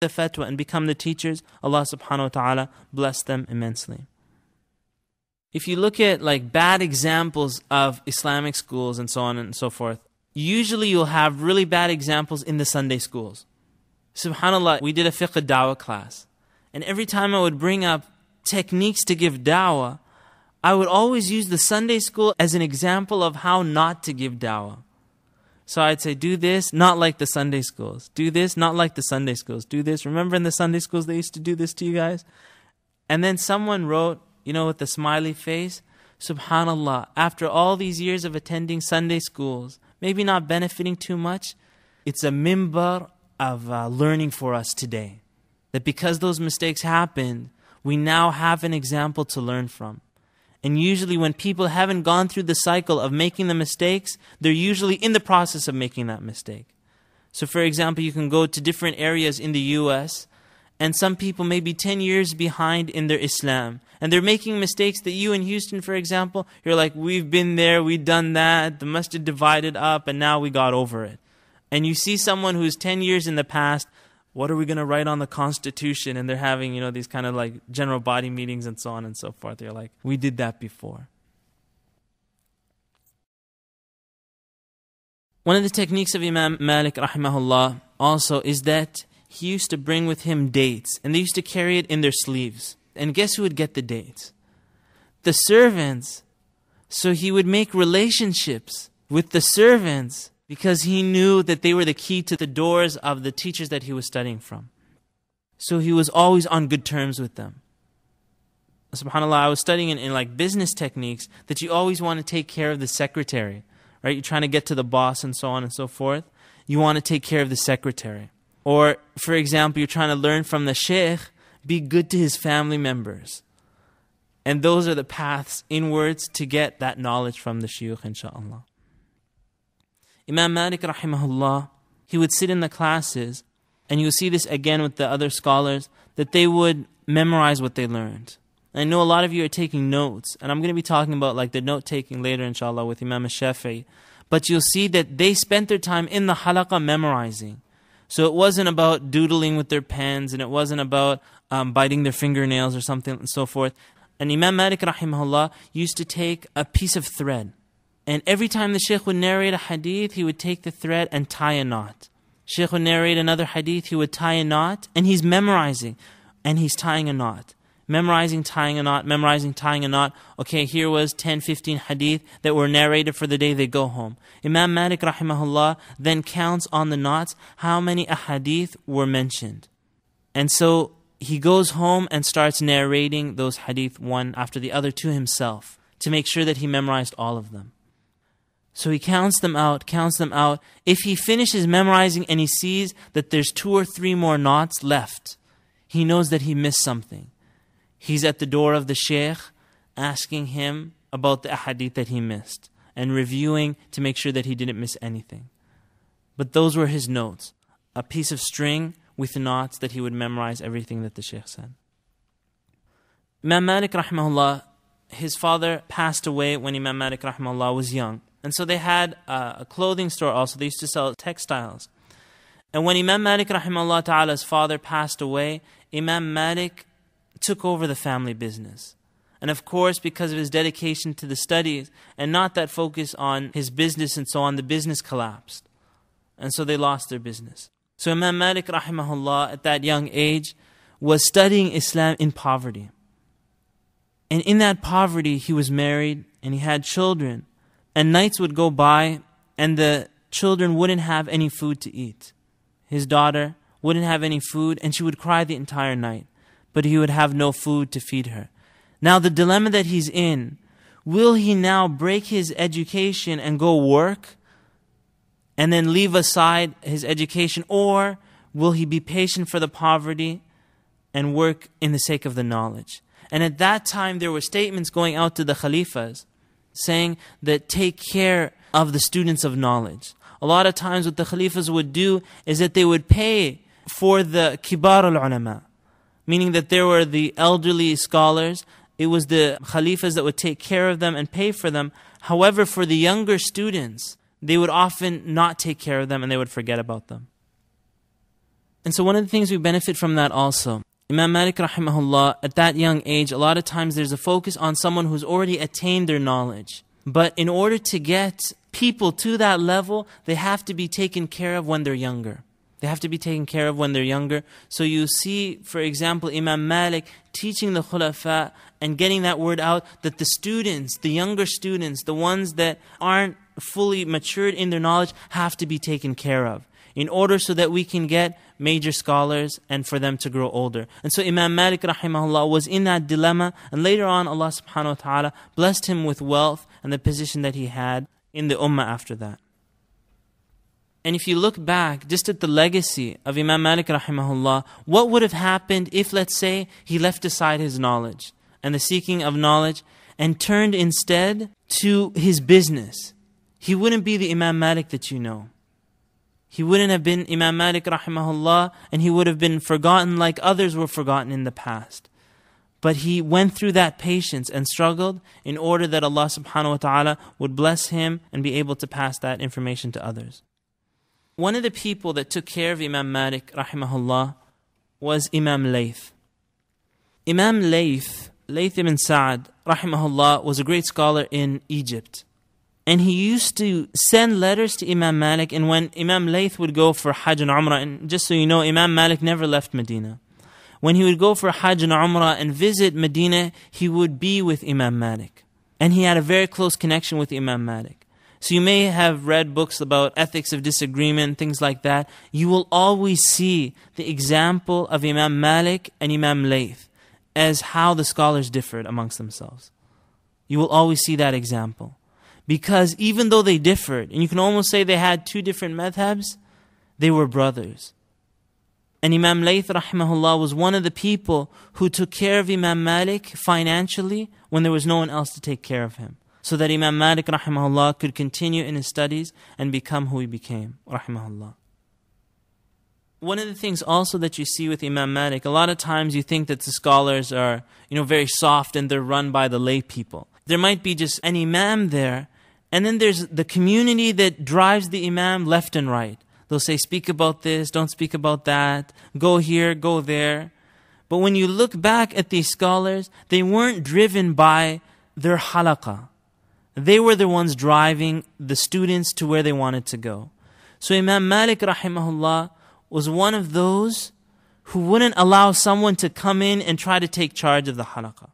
the fatwa and become the teachers, Allah subhanahu wa ta'ala bless them immensely. If you look at like bad examples of Islamic schools and so on and so forth, usually you'll have really bad examples in the Sunday schools. Subhanallah, we did a fiqh dawah class. And every time I would bring up techniques to give dawah, I would always use the Sunday school as an example of how not to give dawah. So I'd say, do this, not like the Sunday schools. Do this, not like the Sunday schools. Do this. Remember in the Sunday schools, they used to do this to you guys? And then someone wrote, you know, with the smiley face, SubhanAllah, after all these years of attending Sunday schools, maybe not benefiting too much, it's a mimbar of uh, learning for us today. That because those mistakes happened, we now have an example to learn from. And usually, when people haven't gone through the cycle of making the mistakes, they're usually in the process of making that mistake. So, for example, you can go to different areas in the US, and some people may be 10 years behind in their Islam. And they're making mistakes that you in Houston, for example, you're like, we've been there, we've done that, the masjid divided up, and now we got over it. And you see someone who's 10 years in the past what are we going to write on the Constitution? And they're having, you know, these kind of like general body meetings and so on and so forth. They're like, we did that before. One of the techniques of Imam Malik, rahimahullah, also is that he used to bring with him dates, and they used to carry it in their sleeves. And guess who would get the dates? The servants. So he would make relationships with the servants because he knew that they were the key to the doors of the teachers that he was studying from. So he was always on good terms with them. SubhanAllah, I was studying in, in like business techniques that you always want to take care of the secretary, right? You're trying to get to the boss and so on and so forth. You want to take care of the secretary. Or, for example, you're trying to learn from the sheikh, be good to his family members. And those are the paths inwards to get that knowledge from the shaykh, inshaAllah. Imam Malik rahimahullah, he would sit in the classes, and you'll see this again with the other scholars, that they would memorize what they learned. I know a lot of you are taking notes, and I'm going to be talking about like the note taking later, inshallah, with Imam Shafi. But you'll see that they spent their time in the halaqah memorizing. So it wasn't about doodling with their pens, and it wasn't about um, biting their fingernails or something and so forth. And Imam Malik rahimahullah used to take a piece of thread and every time the sheikh would narrate a hadith, he would take the thread and tie a knot. Sheikh would narrate another hadith, he would tie a knot, and he's memorizing, and he's tying a knot. Memorizing, tying a knot, memorizing, tying a knot. Okay, here was 10, 15 hadith that were narrated for the day they go home. Imam Malik rahimahullah then counts on the knots how many hadith were mentioned. And so he goes home and starts narrating those hadith one after the other to himself to make sure that he memorized all of them. So he counts them out, counts them out. If he finishes memorizing and he sees that there's two or three more knots left, he knows that he missed something. He's at the door of the sheikh asking him about the ahadith that he missed and reviewing to make sure that he didn't miss anything. But those were his notes a piece of string with knots that he would memorize everything that the sheikh said. Imam Malik, rahmahullah, his father passed away when Imam Malik rahmahullah was young. And so they had uh, a clothing store also. They used to sell textiles. And when Imam Malik rahimahullah ta'ala's father passed away, Imam Malik took over the family business. And of course, because of his dedication to the studies and not that focus on his business and so on, the business collapsed. And so they lost their business. So Imam Malik rahimahullah at that young age was studying Islam in poverty. And in that poverty, he was married and he had children and nights would go by and the children wouldn't have any food to eat. His daughter wouldn't have any food and she would cry the entire night, but he would have no food to feed her. Now, the dilemma that he's in will he now break his education and go work and then leave aside his education, or will he be patient for the poverty and work in the sake of the knowledge? And at that time, there were statements going out to the Khalifas saying that take care of the students of knowledge. A lot of times, what the Khalifas would do is that they would pay for the kibar al ulama, meaning that there were the elderly scholars. It was the Khalifas that would take care of them and pay for them. However, for the younger students, they would often not take care of them and they would forget about them. And so, one of the things we benefit from that also Imam Malik rahimahullah, at that young age, a lot of times there's a focus on someone who's already attained their knowledge. But in order to get people to that level, they have to be taken care of when they're younger. They have to be taken care of when they're younger. So you see, for example, Imam Malik teaching the Khulafa and getting that word out that the students, the younger students, the ones that aren't fully matured in their knowledge, have to be taken care of in order so that we can get major scholars and for them to grow older. And so Imam Malik rahimahullah was in that dilemma and later on Allah subhanahu wa ta'ala blessed him with wealth and the position that he had in the ummah after that. And if you look back just at the legacy of Imam Malik rahimahullah, what would have happened if let's say he left aside his knowledge and the seeking of knowledge and turned instead to his business? He wouldn't be the Imam Malik that you know. He wouldn't have been Imam Malik rahimahullah and he would have been forgotten like others were forgotten in the past. But he went through that patience and struggled in order that Allah subhanahu wa ta'ala would bless him and be able to pass that information to others. One of the people that took care of Imam Malik rahimahullah was Imam Layth. Imam Layth, Layth ibn Sa'ad rahimahullah was a great scholar in Egypt and he used to send letters to Imam Malik. And when Imam Layth would go for Hajj and Umrah, and just so you know, Imam Malik never left Medina. When he would go for Hajj and Umrah and visit Medina, he would be with Imam Malik. And he had a very close connection with Imam Malik. So you may have read books about ethics of disagreement, things like that. You will always see the example of Imam Malik and Imam Layth as how the scholars differed amongst themselves. You will always see that example because even though they differed, and you can almost say they had two different madhabs, they were brothers. And Imam Layth rahimahullah was one of the people who took care of Imam Malik financially when there was no one else to take care of him. So that Imam Malik rahimahullah could continue in his studies and become who he became rahimahullah. One of the things also that you see with Imam Malik, a lot of times you think that the scholars are, you know, very soft and they're run by the lay people. There might be just an imam there. And then there's the community that drives the imam left and right. They'll say, speak about this, don't speak about that, go here, go there. But when you look back at these scholars, they weren't driven by their halakah. They were the ones driving the students to where they wanted to go. So Imam Malik rahimahullah was one of those who wouldn't allow someone to come in and try to take charge of the halakah.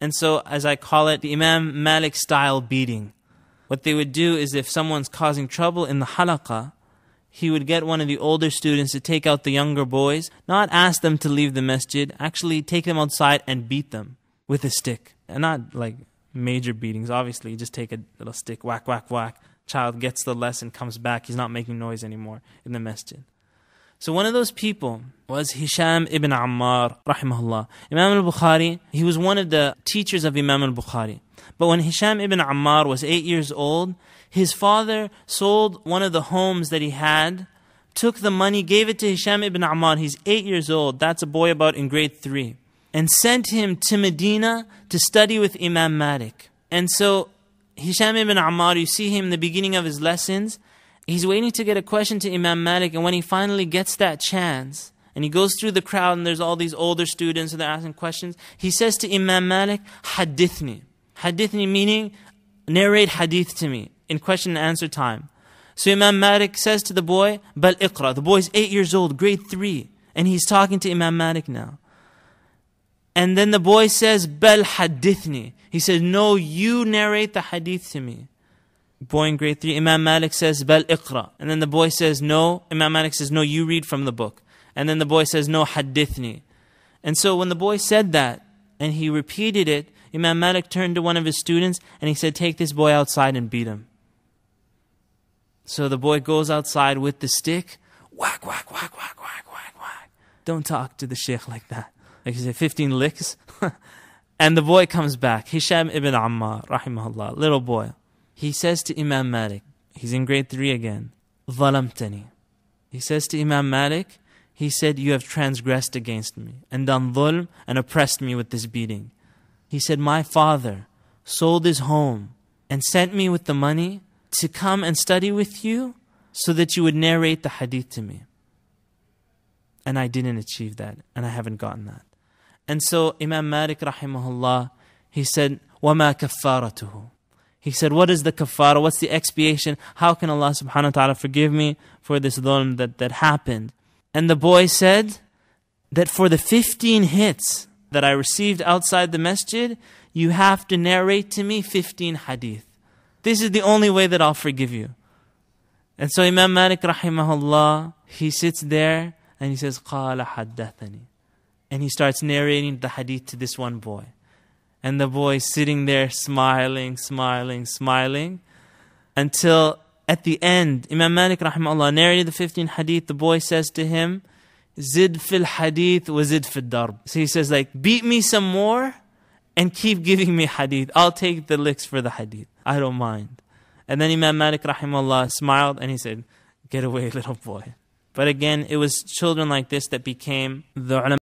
And so, as I call it, the Imam Malik style beating. What they would do is if someone's causing trouble in the halaqah, he would get one of the older students to take out the younger boys, not ask them to leave the masjid, actually take them outside and beat them with a stick. And not like major beatings, obviously, just take a little stick, whack, whack, whack. Child gets the lesson, comes back, he's not making noise anymore in the masjid. So one of those people was Hisham ibn Ammar, rahimahullah. Imam al-Bukhari, he was one of the teachers of Imam al-Bukhari. But when Hisham ibn Ammar was eight years old, his father sold one of the homes that he had, took the money, gave it to Hisham ibn Ammar. He's eight years old. That's a boy about in grade three. And sent him to Medina to study with Imam Malik. And so Hisham ibn Ammar, you see him in the beginning of his lessons, he's waiting to get a question to Imam Malik, and when he finally gets that chance, and he goes through the crowd, and there's all these older students, and they're asking questions, he says to Imam Malik, Hadithni. Hadithni meaning, narrate hadith to me in question and answer time. So Imam Malik says to the boy, Bal Iqra. The boy's eight years old, grade three, and he's talking to Imam Malik now. And then the boy says, Bal Hadithni. He says, No, you narrate the hadith to me boy in grade three, Imam Malik says, Bal ikra, And then the boy says, No. Imam Malik says, No, you read from the book. And then the boy says, No, Hadithni. And so when the boy said that and he repeated it, Imam Malik turned to one of his students and he said, Take this boy outside and beat him. So the boy goes outside with the stick, whack, whack, whack, whack, whack, whack, whack. Don't talk to the sheikh like that. Like he said, 15 licks. and the boy comes back, Hisham ibn Ammar, rahimahullah, little boy. He says to Imam Malik, he's in grade 3 again, ظَلَمْتَنِي He says to Imam Malik, he said, you have transgressed against me and done dhulm and oppressed me with this beating. He said, my father sold his home and sent me with the money to come and study with you so that you would narrate the hadith to me. And I didn't achieve that, and I haven't gotten that. And so Imam Malik rahimahullah, he said, وَمَا كَفَّارَتُهُ he said, What is the kafara? What's the expiation? How can Allah subhanahu wa ta'ala forgive me for this dhulm that, that happened? And the boy said that for the 15 hits that I received outside the masjid, you have to narrate to me 15 hadith. This is the only way that I'll forgive you. And so Imam Malik rahimahullah, he sits there and he says, قَالَ حَدَّثَنِي And he starts narrating the hadith to this one boy and the boy sitting there smiling, smiling, smiling until at the end, Imam Malik rahimahullah narrated the 15 hadith. The boy says to him, Zid fil hadith wasid fil darb. So he says, like, beat me some more and keep giving me hadith. I'll take the licks for the hadith. I don't mind. And then Imam Malik rahimahullah smiled and he said, Get away, little boy. But again, it was children like this that became the